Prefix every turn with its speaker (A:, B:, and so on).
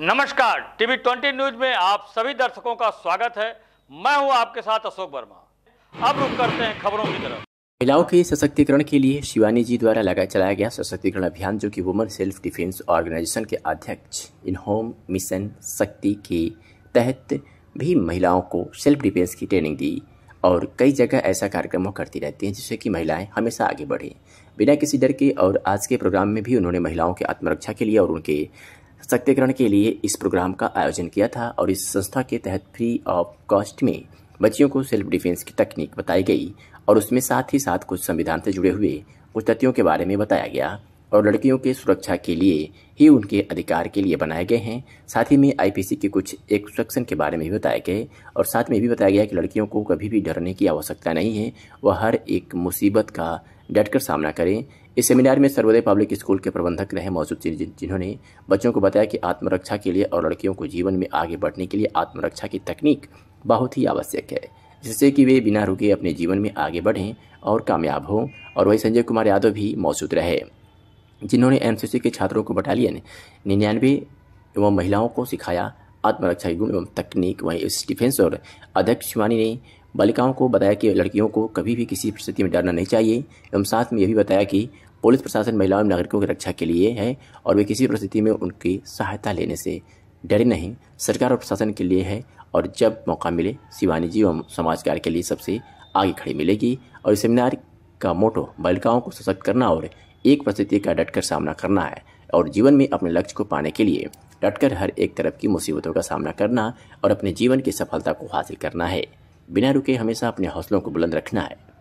A: नमस्कार TV twenty news में आप सभी दर्शकों का स्वागत है मैं हूं आपके साथ अशोक वर्मा अब रुक करते हैं खबरों की तरफ महिलाओं के सशक्तिकरण के लिए शिवानी जी द्वारा लगाया चलाया गया सशक्तिकरण अभियान जो कि वुमेन सेल्फ डिफेंस ऑर्गेनाइजेशन के अध्यक्ष इन होम मिशन शक्ति के तहत भी महिलाओं को सेल्फ डिफेंस की ट्रेनिंग दी और कई जगह ऐसा कार्यक्रम करती रहती हैं जिससे कि महिलाएं हमेशा आगे बढ़ें बिना किसी डर के और आज के प्रोग्राम में भी उन्होंने महिलाओं के आत्मरक्षा के लिए और उनके सत्यग्रहण के लिए इस प्रोग्राम का आयोजन किया था और इस संस्था के तहत फ्री ऑफ कॉस्ट में बच्चियों को सेल्फ डिफेंस की तकनीक बताई गई और उसमें साथ ही साथ कुछ संविधान से जुड़े हुए कुछ तथ्यों के बारे में बताया गया और लड़कियों के सुरक्षा के लिए ही उनके अधिकार के लिए बनाए गए हैं साथ ही में आईपीसी के कुछ एक सुरक्षण के बारे में भी बताया गए और साथ में भी बताया गया कि लड़कियों को कभी भी डरने की आवश्यकता नहीं है वह हर एक मुसीबत का डटकर सामना करें इस सेमिनार में सर्वोदय पब्लिक स्कूल के प्रबंधक रहे मौजूद जिन्होंने बच्चों को बताया कि आत्मरक्षा के लिए और लड़कियों को जीवन में आगे बढ़ने के लिए आत्मरक्षा की तकनीक बहुत ही आवश्यक है जिससे कि वे बिना रुके अपने जीवन में आगे बढ़ें और कामयाब हों और वही संजय कुमार यादव भी मौजूद रहे जिन्होंने एमसीसी के छात्रों को बटालियन निन्यानवे एवं महिलाओं को सिखाया आत्मरक्षा के गुण एवं तकनीक वहीं इस डिफेंस और अध्यक्ष शिवानी ने बालिकाओं को बताया कि लड़कियों को कभी भी किसी परिस्थिति में डरना नहीं चाहिए एवं साथ में यह भी बताया कि पुलिस प्रशासन महिलाओं एवं नागरिकों की रक्षा के लिए है और वे किसी परिस्थिति में उनकी सहायता लेने से डरे नहीं सरकार और प्रशासन के लिए है और जब मौका मिले शिवानी जी एवं समाज कार्य के लिए सबसे आगे खड़ी मिलेगी और इस सेमिनार का मोटो बालिकाओं को सशक्त करना और एक परिस्थिति का डटकर सामना करना है और जीवन में अपने लक्ष्य को पाने के लिए डटकर हर एक तरफ की मुसीबतों का सामना करना और अपने जीवन की सफलता को हासिल करना है बिना रुके हमेशा अपने हौसलों को बुलंद रखना है